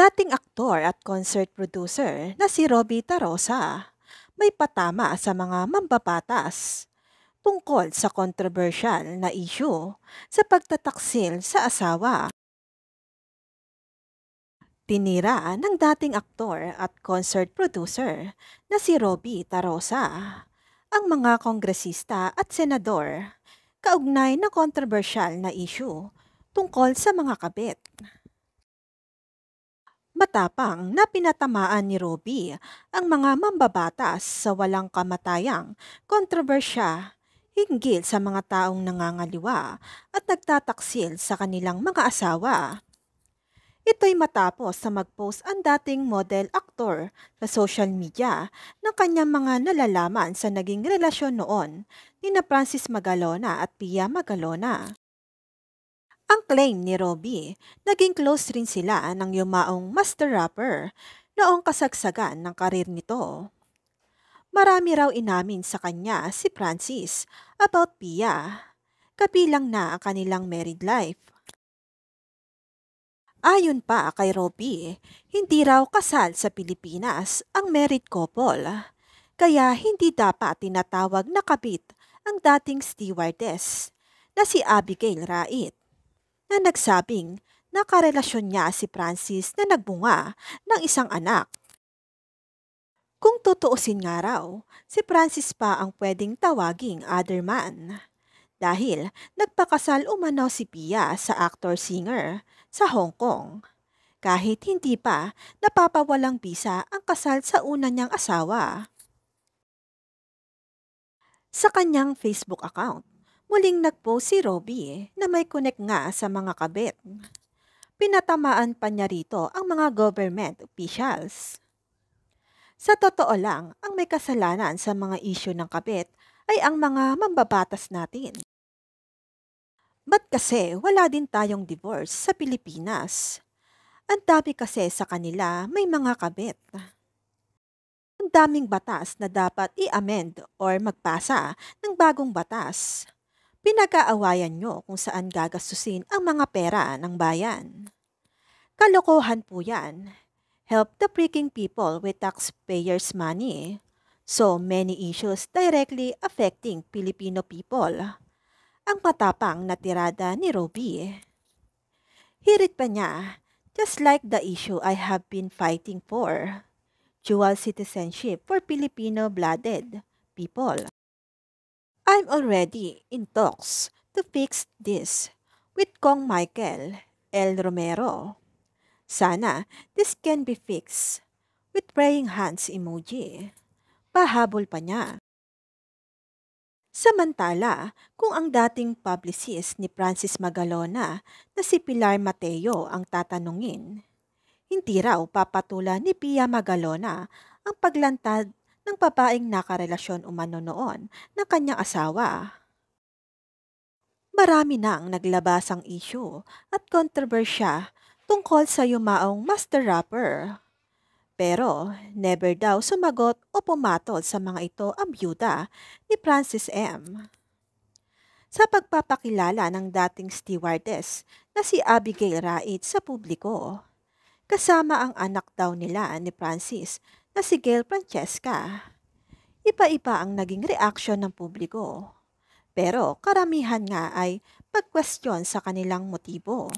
Dating aktor at concert producer na si Robbie Tarosa may patama sa mga mambabatas tungkol sa controversial na issue sa pagtataksil sa asawa. Tinira ng dating aktor at concert producer na si Robbie Tarosa ang mga kongresista at senador kaugnay na controversial na issue tungkol sa mga kabit matapang na pinatamaan ni Robbie ang mga mambabatas sa walang kamatayang kontrobersya hinggil sa mga taong nangangaliwa at nagtataksil sa kanilang mga asawa. Ito'y matapos sa mag-post ang dating model actor sa social media ng kanyang mga nalalaman sa naging relasyon noon ni na Francis Magalona at Pia Magalona claim ni Robbie, naging close rin sila ng yumaong master rapper noong kasagsagan ng karir nito. Marami raw inamin sa kanya si Francis about Pia, kapilang na ang kanilang married life. Ayon pa kay Robbie, hindi raw kasal sa Pilipinas ang married couple, kaya hindi dapat tinatawag na kabit ang dating stewardess na si Abigail Rait na nagsabing nakarelasyon niya si Francis na nagbunga ng isang anak. Kung tutuusin nga raw, si Francis pa ang pwedeng tawaging other man. Dahil nagpakasal umano si Pia sa actor-singer sa Hong Kong. Kahit hindi pa napapawalang bisa ang kasal sa una niyang asawa. Sa kanyang Facebook account, Muling nagpost si Robbie eh, na may connect nga sa mga kabit. Pinatamaan pa niya rito ang mga government officials. Sa totoo lang, ang may kasalanan sa mga isyo ng kabit ay ang mga mambabatas natin. Ba't kasi wala din tayong divorce sa Pilipinas? Ang dami kasi sa kanila may mga kabit. Ang daming batas na dapat i-amend or magpasa ng bagong batas pinag-aawayan nyo kung saan gagastusin ang mga pera ng bayan. Kalokohan po yan. Help the freaking people with taxpayers' money. So many issues directly affecting Filipino people. Ang matapang na tirada ni Roby. Hirit pa niya, just like the issue I have been fighting for. Dual citizenship for Filipino-blooded people. I'm already in talks to fix this with Kong Michael L. Romero. Sana this can be fixed with praying hands emoji. Pahabol pa niya. Samantala, kung ang dating publicist ni Francis Magalona na si Pilar Mateo ang tatanungin, hindi raw papatula ni Pia Magalona ang paglantad ng babaeng nakarelasyon umano noon ng kanyang asawa. Marami na ang naglabas ang issue at kontrobersya tungkol sa yumaong master rapper. Pero never daw sumagot o pumatol sa mga ito ang byuda ni Francis M. Sa pagpapakilala ng dating stewardess na si Abigail Rait sa publiko kasama ang anak daw nila ni Francis na si Gail Francesca. Iba-iba ang naging reaksyon ng publiko. Pero karamihan nga ay pagkwestiyon sa kanilang motibo.